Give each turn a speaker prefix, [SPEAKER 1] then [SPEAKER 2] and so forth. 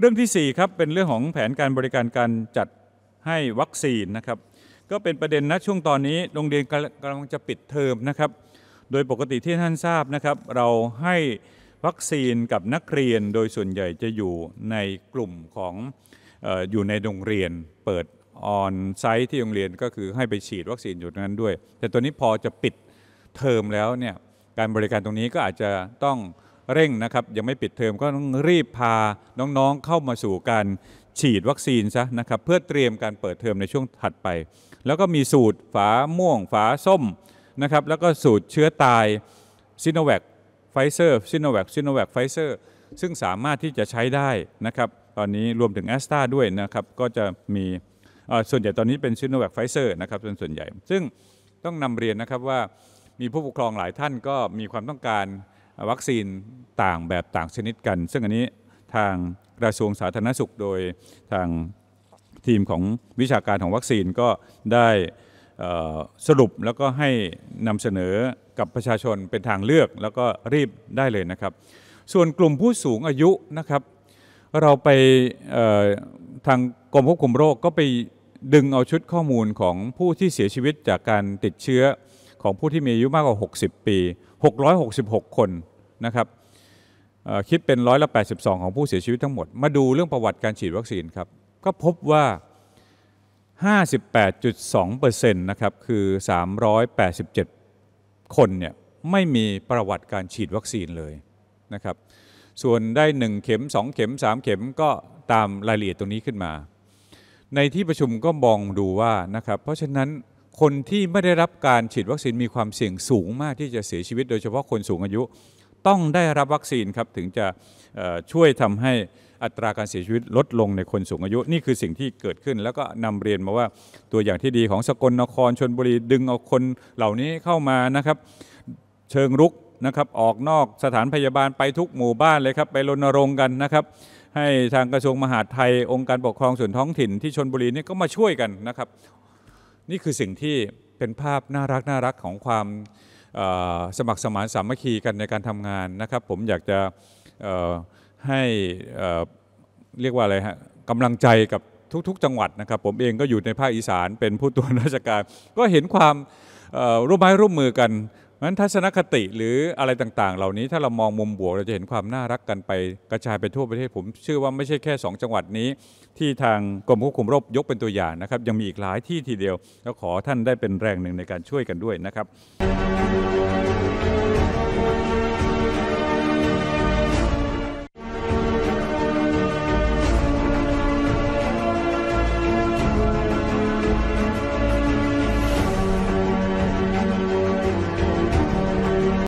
[SPEAKER 1] เรื่องที่4ครับเป็นเรื่องของแผนการบริการการจัดให้วัคซีนนะครับก็เป็นประเด็นนะช่วงตอนนี้โรงเรียนกำลังจะปิดเทอมนะครับ โดยปกติที่ท่านทราบนะครับเราให้วัคซีนกับนักเรียนโดยส่วนใหญ่จะอยู่ในกลุ่มของอยู่ในโรงเรียนเปิดออนไซต์ที่โรงเรียนก็คือให้ไปฉีดวัคซีนอยู่นั้นด้วย แต่ตัวนี้พอจะปิดเทอมแล้วเนี่ยการบริการตรงนี้ก็อาจจะต้องเร่งนะครับยังไม่ปิดเทอมก็ต้องรีบพาน้องๆเข้ามาสู่การฉีดวัคซีนซะนะครับเพื่อเตรียมการเปิดเทอมในช่วงถัดไป แล้วก็มีสูตรฝา ม่วง ฝา ส้มนะครับแล้วก็สูตรเชื้อตายซิโนแวคไฟเซอร์ซิโนแวคซิโนแวคไฟเซอร์ซึ่งสามารถที่จะใช้ได้นะครับตอนนี้รวมถึงแอสตราด้วยนะครับก็จะมีส่วนใหญ่ตอนนี้เป็นซิโนแวคไฟเซอร์นะครับเป็นส่วนใหญ่ ซึ่งต้องนำเรียนนะครับว่ามีผู้ปกครองหลายท่านก็มีความต้องการวัคซีนต่างแบบต่างชนิดกัน ซึ่งอันนี้ทางกระทรวงสาธารณสุขโดยทางทีมของวิชาการของวัคซีนก็ได้สรุปแล้วก็ให้นำเสนอกับประชาชนเป็นทางเลือกแล้วก็รีบได้เลยนะครับ ส่วนกลุ่มผู้สูงอายุนะครับเราไปทางกรมควบคุมโรคก็ไปดึงเอาชุดข้อมูลของผู้ที่เสียชีวิตจากการติดเชื้อของผู้ที่มีอายุมากกว่า 60 ปี 666 คนนะครับคิดเป็นร้อยละ82 ของผู้เสียชีวิตทั้งหมด มาดูเรื่องประวัติการฉีดวัคซีนครับ ก็พบว่า 58.2%นะครับ คือ 387 คนเนี่ย ไม่มีประวัติการฉีดวัคซีนเลยนะครับ ส่วนได้ 1 เข็ม 2 เข็ม 3 เข็มก็ตามรายละเอียดตรงนี้ขึ้นมา ในที่ประชุมก็มองดูว่านะครับ เพราะฉะนั้นคนที่ไม่ได้รับการฉีดวัคซีนมีความเสี่ยงสูงมากที่จะเสียชีวิตโดยเฉพาะคนสูงอายุต้องได้รับวัคซีน ครับ ถึงจะช่วยทำให้อัตราการเสียชีวิตลดลงในคนสูงอายุ นี่คือสิ่งที่เกิดขึ้น แล้วก็นำเรียนมาว่าตัวอย่างที่ดีของสกลนครชนบุรีดึงเอาคนเหล่านี้เข้ามานะครับเชิงรุกนะครับออกนอกสถานพยาบาลไปทุกหมู่บ้านเลยครับไปรณรงค์กันนะครับให้ทางกระทรวงมหาดไทยองค์การปกครองส่วนท้องถิ่น ที่ชนบุรีนี่ก็มาช่วยกันนะครับนี่คือสิ่งที่เป็นภาพน่ารักน่ารักของความสมัครสมานสามัคคีกันในการทำงานนะครับ ผมอยากจะให้เรียกว่าอะไรฮะกำลังใจกับทุก ๆ จังหวัดนะครับ ผมเองก็อยู่ในภาคอีสาน เป็นผู้ตรวจราชการ ก็เห็นความร่วมไม้ร่วมมือกันนั้นทัศนคติหรืออะไรต่างๆ เหล่านี้ถ้าเรามองมุมบวกเราจะเห็นความน่ารักกันไปกระจายไปทั่วประเทศผมเชื่อว่าไม่ใช่แค่ 2 จังหวัดนี้ ที่ทางกรมควบคุมโรคยกเป็นตัวอย่างนะครับ ยังมีอีกหลายที่ทีเดียว แล้วขอท่านได้เป็นแรงหนึ่งในการช่วยกันด้วยนะครับ